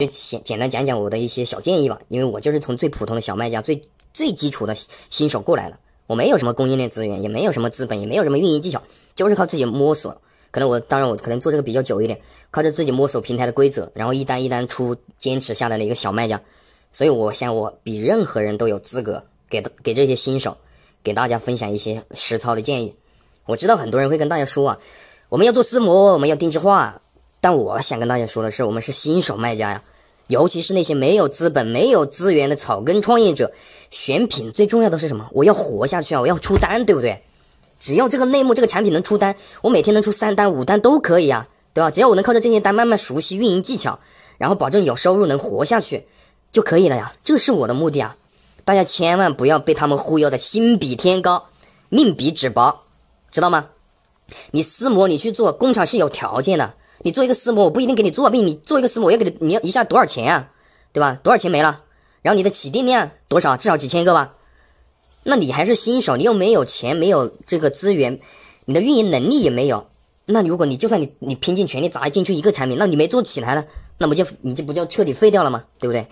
就简简单讲讲我的一些小建议吧，因为我就是从最普通的小卖家、最最基础的新手过来的，我没有什么供应链资源，也没有什么资本，也没有什么运营技巧，就是靠自己摸索。可能我当然我可能做这个比较久一点，靠着自己摸索平台的规则，然后一单一单出，坚持下来的一个小卖家。所以我想我比任何人都有资格给给这些新手给大家分享一些实操的建议。我知道很多人会跟大家说啊，我们要做私模，我们要定制化。但我想跟大家说的是，我们是新手卖家呀，尤其是那些没有资本、没有资源的草根创业者，选品最重要的是什么？我要活下去啊，我要出单，对不对？只要这个内幕、这个产品能出单，我每天能出三单、五单都可以啊，对吧？只要我能靠着这些单慢慢熟悉运营技巧，然后保证有收入能活下去就可以了呀，这是我的目的啊！大家千万不要被他们忽悠的心比天高，命比纸薄，知道吗？你私模你去做工厂是有条件的。你做一个私募，我不一定给你做。毕竟你做一个私我要给你你要一下多少钱啊？对吧？多少钱没了？然后你的起订量多少？至少几千个吧？那你还是新手，你又没有钱，没有这个资源，你的运营能力也没有。那如果你就算你你拼尽全力砸进去一个产品，那你没做起来呢，那不就你就不就彻底废掉了吗？对不对？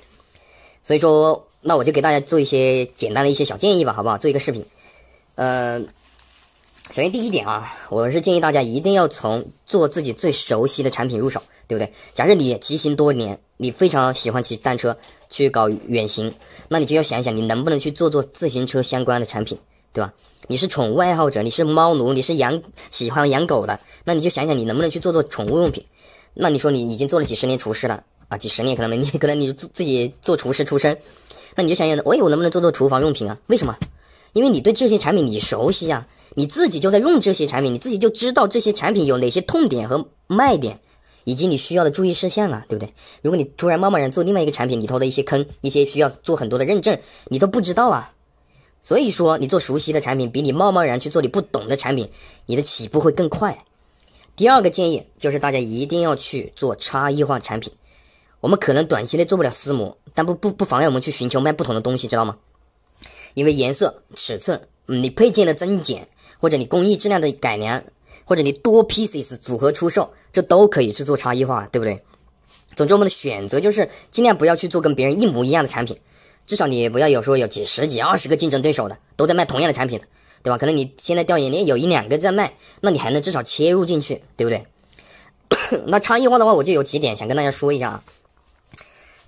所以说，那我就给大家做一些简单的一些小建议吧，好不好？做一个视频，呃。首先，第一点啊，我是建议大家一定要从做自己最熟悉的产品入手，对不对？假设你骑行多年，你非常喜欢骑单车去搞远行，那你就要想想你能不能去做做自行车相关的产品，对吧？你是宠物爱好者，你是猫奴，你是养喜欢养狗的，那你就想想你能不能去做做宠物用品。那你说你已经做了几十年厨师了啊，几十年可能没你，可能你自自己做厨师出身，那你就想想，哎，我能不能做做厨房用品啊？为什么？因为你对这些产品你熟悉呀。你自己就在用这些产品，你自己就知道这些产品有哪些痛点和卖点，以及你需要的注意事项了，对不对？如果你突然贸贸然做另外一个产品里头的一些坑，一些需要做很多的认证，你都不知道啊。所以说，你做熟悉的产品，比你贸贸然去做你不懂的产品，你的起步会更快。第二个建议就是大家一定要去做差异化产品。我们可能短期内做不了私膜，但不不不妨碍我们去寻求卖不同的东西，知道吗？因为颜色、尺寸、你配件的增减。或者你工艺质量的改良，或者你多 pieces 组合出售，这都可以去做差异化，对不对？总之，我们的选择就是尽量不要去做跟别人一模一样的产品，至少你不要有说有几十、几二十个竞争对手的都在卖同样的产品，对吧？可能你现在调研，你有一两个在卖，那你还能至少切入进去，对不对？那差异化的话，我就有几点想跟大家说一下啊。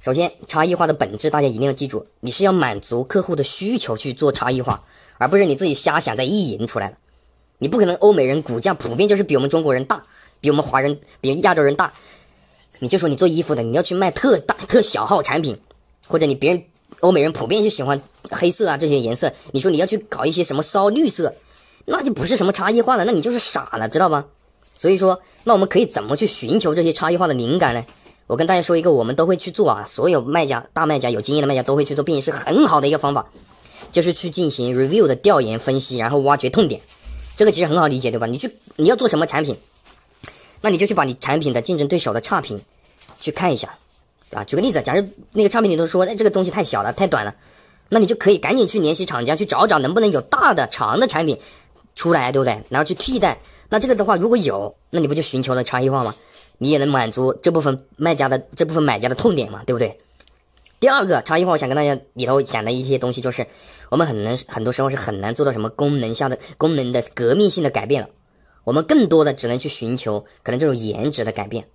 首先，差异化的本质大家一定要记住，你是要满足客户的需求去做差异化，而不是你自己瞎想再意淫出来了。你不可能，欧美人骨架普遍就是比我们中国人大，比我们华人、比亚洲人大。你就说你做衣服的，你要去卖特大、特小号产品，或者你别人欧美人普遍就喜欢黑色啊这些颜色，你说你要去搞一些什么骚绿色，那就不是什么差异化了，那你就是傻了，知道吗？所以说，那我们可以怎么去寻求这些差异化的灵感呢？我跟大家说一个，我们都会去做啊，所有卖家、大卖家、有经验的卖家都会去做，并且是很好的一个方法，就是去进行 review 的调研分析，然后挖掘痛点。这个其实很好理解，对吧？你去你要做什么产品，那你就去把你产品的竞争对手的差评去看一下，啊，举个例子，假如那个差评里头说，哎，这个东西太小了，太短了，那你就可以赶紧去联系厂家去找找，能不能有大的长的产品出来，对不对？然后去替代，那这个的话，如果有，那你不就寻求了差异化吗？你也能满足这部分卖家的这部分买家的痛点嘛，对不对？第二个差异化，我想跟大家里头讲的一些东西，就是我们很难，很多时候是很难做到什么功能下的功能的革命性的改变了。我们更多的只能去寻求可能这种颜值的改变。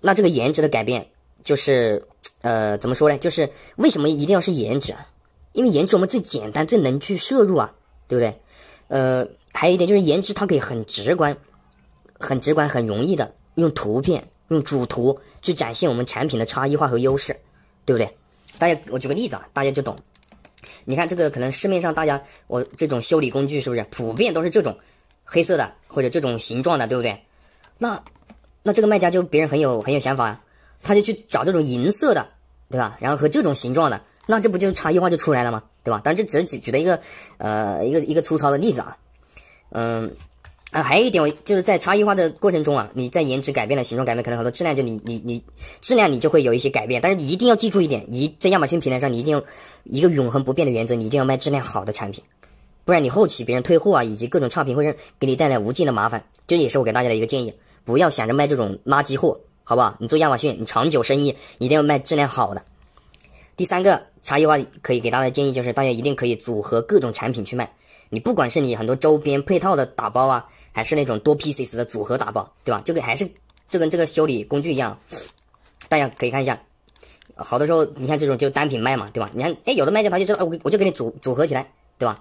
那这个颜值的改变，就是呃怎么说呢？就是为什么一定要是颜值啊？因为颜值我们最简单、最能去摄入啊，对不对？呃，还有一点就是颜值它可以很直观、很直观、很容易的用图片、用主图去展现我们产品的差异化和优势。对不对？大家，我举个例子啊，大家就懂。你看这个，可能市面上大家我这种修理工具是不是普遍都是这种黑色的或者这种形状的，对不对？那那这个卖家就别人很有很有想法，他就去找这种银色的，对吧？然后和这种形状的，那这不就是差异化就出来了吗？对吧？但这只是举的一个呃一个一个粗糙的例子啊，嗯。啊，还有一点，我就是在差异化的过程中啊，你在颜值改变了，形状改变，可能很多质量就你你你质量你就会有一些改变，但是你一定要记住一点，一在亚马逊平台上你一定要一个永恒不变的原则，你一定要卖质量好的产品，不然你后期别人退货啊，以及各种差评会给你带来无尽的麻烦，这也是我给大家的一个建议，不要想着卖这种垃圾货，好不好？你做亚马逊，你长久生意一定要卖质量好的。第三个差异化可以给大家的建议就是，大家一定可以组合各种产品去卖，你不管是你很多周边配套的打包啊。还是那种多 pieces 的组合打包，对吧？就跟还是就跟这个修理工具一样，大家可以看一下。好多时候，你看这种就单品卖嘛，对吧？你看，哎，有的卖家他就知道，我我就给你组组合起来，对吧？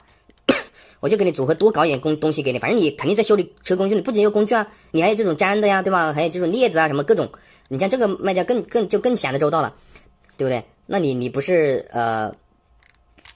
我就给你组合多搞一点工东西给你，反正你肯定在修理车工具，你不仅有工具啊，你还有这种粘的呀，对吧？还有这种镊子啊什么各种。你像这个卖家更更就更想得周到了，对不对？那你你不是呃，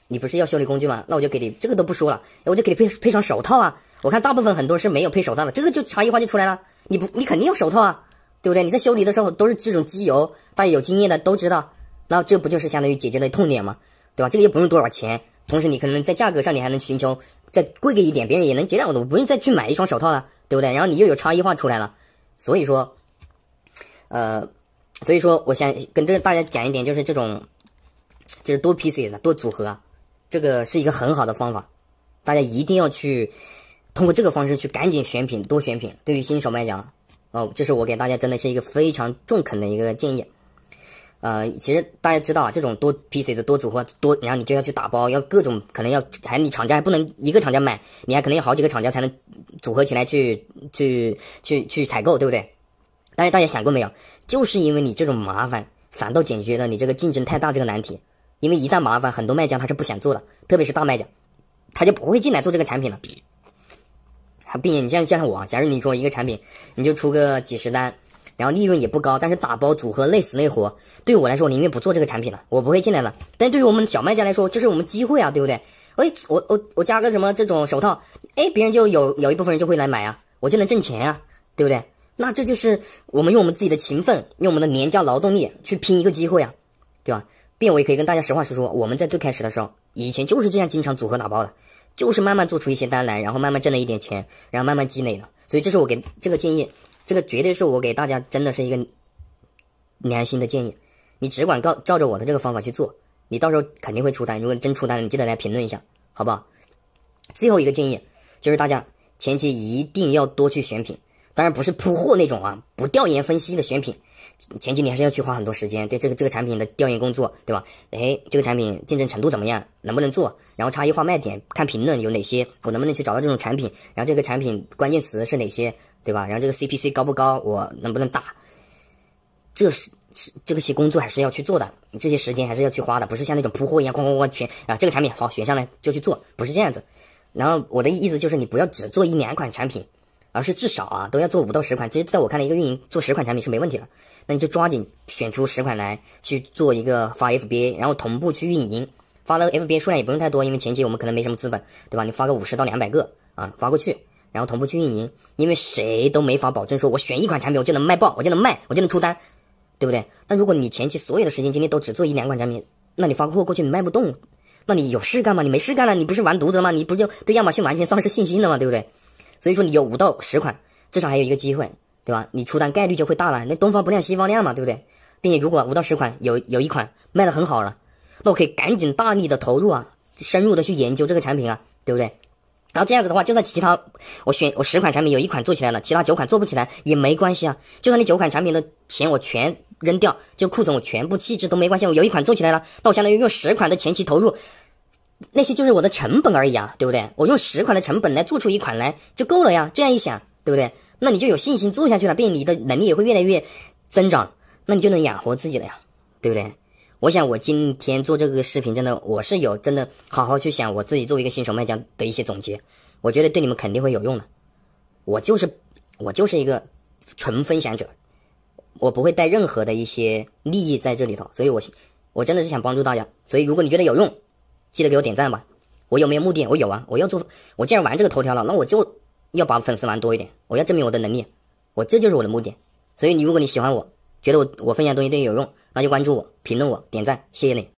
你不是要修理工具吗？那我就给你这个都不说了，我就给你配配双手套啊。我看大部分很多是没有配手套的，这个就差异化就出来了。你不，你肯定用手套啊，对不对？你在修理的时候都是这种机油，大家有经验的都知道。那这不就是相当于解决了痛点吗？对吧？这个又不用多少钱，同时你可能在价格上你还能寻求再贵个一点，别人也能接受的，我不用再去买一双手套了，对不对？然后你又有差异化出来了。所以说，呃，所以说我想跟这个大家讲一点，就是这种就是多 P C 的多组合，这个是一个很好的方法，大家一定要去。通过这个方式去赶紧选品，多选品。对于新手卖家，哦，这是我给大家真的是一个非常中肯的一个建议。呃，其实大家知道啊，这种多 c e 的多组合多，然后你就要去打包，要各种可能要还你厂家还不能一个厂家买，你还可能要好几个厂家才能组合起来去去去去采购，对不对？但是大家想过没有？就是因为你这种麻烦，反倒解决了你这个竞争太大这个难题。因为一旦麻烦，很多卖家他是不想做的，特别是大卖家，他就不会进来做这个产品了。并且你像像加上我，假如你说一个产品，你就出个几十单，然后利润也不高，但是打包组合累死累活，对我来说，我宁愿不做这个产品了，我不会进来了。但是对于我们小卖家来说，这是我们机会啊，对不对？哎，我我我加个什么这种手套，哎，别人就有有一部分人就会来买啊，我就能挣钱啊，对不对？那这就是我们用我们自己的勤奋，用我们的廉价劳动力去拼一个机会啊，对吧？并我也可以跟大家实话实说，我们在最开始的时候，以前就是这样经常组合打包的。就是慢慢做出一些单来，然后慢慢挣了一点钱，然后慢慢积累了。所以这是我给这个建议，这个绝对是我给大家真的是一个良心的建议。你只管告照着我的这个方法去做，你到时候肯定会出单。如果真出单，你记得来评论一下，好不好？最后一个建议就是大家前期一定要多去选品。当然不是铺货那种啊，不调研分析的选品，前几年还是要去花很多时间对这个这个产品的调研工作，对吧？哎，这个产品竞争程度怎么样，能不能做？然后差异化卖点，看评论有哪些，我能不能去找到这种产品？然后这个产品关键词是哪些，对吧？然后这个 CPC 高不高，我能不能打？这是是这些工作还是要去做的，这些时间还是要去花的，不是像那种铺货一样哐哐哐全啊这个产品好，选上来就去做，不是这样子。然后我的意思就是，你不要只做一两款产品。而是至少啊，都要做五到十款。其实，在我看来，一个运营做十款产品是没问题的。那你就抓紧选出十款来去做一个发 FBA，然后同步去运营。发的 FBA 数量也不用太多，因为前期我们可能没什么资本，对吧？你发个五十到两百个啊，发过去，然后同步去运营。因为谁都没法保证说，我选一款产品我就能卖爆，我就能卖，我就能出单，对不对？那如果你前期所有的时间精力都只做一两款产品，那你发货过去你卖不动，那你有事干吗？你没事干了，你不是完犊子了吗？你不就对亚马逊完全丧失信心了吗？对不对？所以说你有五到十款，至少还有一个机会，对吧？你出单概率就会大了，那东方不亮西方亮嘛，对不对？并且如果五到十款有有一款卖得很好了，那我可以赶紧大力的投入啊，深入的去研究这个产品啊，对不对？然后这样子的话，就算其他我选我十款产品有一款做起来了，其他九款做不起来也没关系啊。就算那九款产品的钱我全扔掉，就库存我全部弃置都没关系。我有一款做起来了，那我相当于用十款的前期投入。那些就是我的成本而已啊，对不对？我用十款的成本来做出一款来就够了呀。这样一想，对不对？那你就有信心做下去了，并你的能力也会越来越增长，那你就能养活自己了呀，对不对？我想我今天做这个视频，真的我是有真的好好去想我自己作为一个新手卖家的一些总结，我觉得对你们肯定会有用的。我就是我就是一个纯分享者，我不会带任何的一些利益在这里头，所以我我真的是想帮助大家。所以如果你觉得有用。记得给我点赞吧，我有没有目的？我有啊，我要做，我既然玩这个头条了，那我就要把粉丝玩多一点，我要证明我的能力，我这就是我的目的。所以你如果你喜欢我，觉得我我分享东西对你有用，那就关注我、评论我、点赞，谢谢你。